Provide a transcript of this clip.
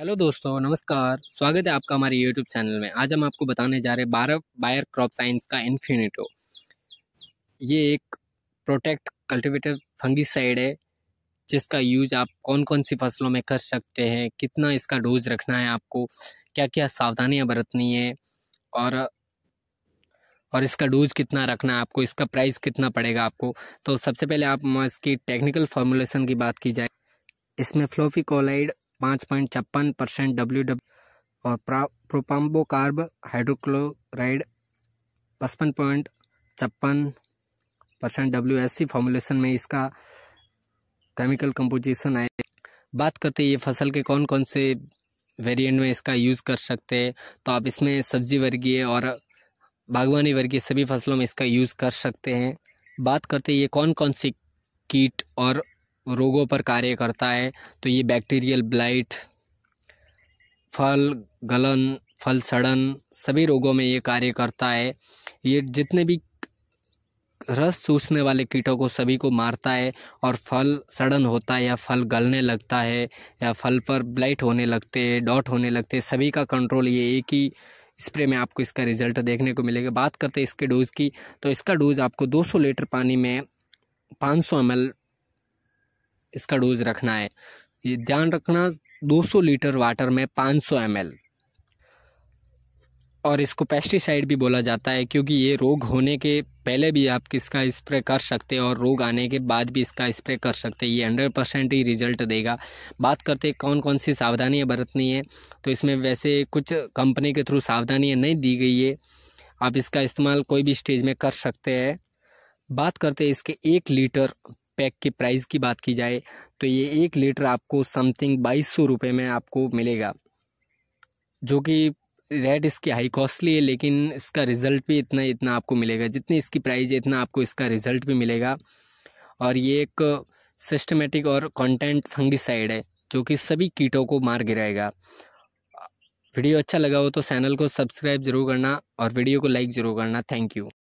hello दोस्तों नमस्कार स्वागत है आपका हमारे यूट्यूब चैनल में आज हम आपको बताने जा रहे हैं बारह बायर क्रॉप साइंस का इन्फिनिटो ये एक प्रोटेक्ट कल्टीवेटर फंगिसाइड है जिसका यूज आप कौन कौन सी फसलों में कर सकते हैं कितना इसका डोज रखना है आपको क्या क्या सावधानियां बरतनी है और और इसका डोज कितना रखना है आपको इसका प्राइस कितना पड़ेगा आपको तो सबसे पहले आप इसकी टेक्निकल फॉर्मुलेशन की बात की जाए इसमें फ्लोफिकोलाइड पाँच पॉइंट छप्पन परसेंट डब्ल्यू डब्ल्यू और प्रोपाम्बो कार्ब हाइड्रोक्लोराइड पचपन पॉइंट छप्पन percent W S C formulation में इसका केमिकल कंपोजिशन आए बात करते हैं ये फसल के कौन कौन से वेरिएंट में इसका यूज़ कर सकते हैं तो आप इसमें सब्जी वर्गीय और बागवानी वर्गीय सभी फसलों में इसका यूज़ कर सकते हैं बात करते हैं ये कौन कौन सी कीट और रोगों पर कार्य करता है तो ये बैक्टीरियल ब्लाइट फल गलन फल सड़न सभी रोगों में ये कार्य करता है ये जितने भी रस सूसने वाले कीटों को सभी को मारता है और फल सड़न होता है या फल गलने लगता है या फल पर ब्लाइट होने लगते हैं डॉट होने लगते हैं सभी का कंट्रोल ये एक ही स्प्रे में आपको इसका रिजल्ट देखने को मिलेगा बात करते हैं इसके डोज़ की तो इसका डोज़ आपको 200 लीटर पानी में 500 सौ इसका डोज रखना है ये ध्यान रखना 200 लीटर वाटर में 500 सौ और इसको पेस्टिसाइड भी बोला जाता है क्योंकि ये रोग होने के पहले भी आप किसका स्प्रे कर सकते हैं और रोग आने के बाद भी इसका स्प्रे कर सकते हैं ये हंड्रेड परसेंट ही रिजल्ट देगा बात करते कौन कौन सी सावधानियाँ बरतनी है तो इसमें वैसे कुछ कंपनी के थ्रू सावधानियाँ नहीं दी गई है आप इसका इस्तेमाल कोई भी स्टेज में कर सकते हैं बात करते हैं इसके एक लीटर पैक के प्राइस की बात की जाए तो ये एक लीटर आपको समथिंग बाईस सौ रुपये में आपको मिलेगा जो कि रेट इसकी हाई कॉस्टली है लेकिन इसका रिज़ल्ट भी इतना इतना आपको मिलेगा जितनी इसकी प्राइस है इतना आपको इसका रिज़ल्ट भी मिलेगा और ये एक सिस्टमेटिक और कंटेंट फंगिसाइड है जो कि सभी कीटों को मार गिराएगा वीडियो अच्छा लगा हो तो चैनल को सब्सक्राइब जरूर करना और वीडियो को लाइक ज़रूर करना थैंक यू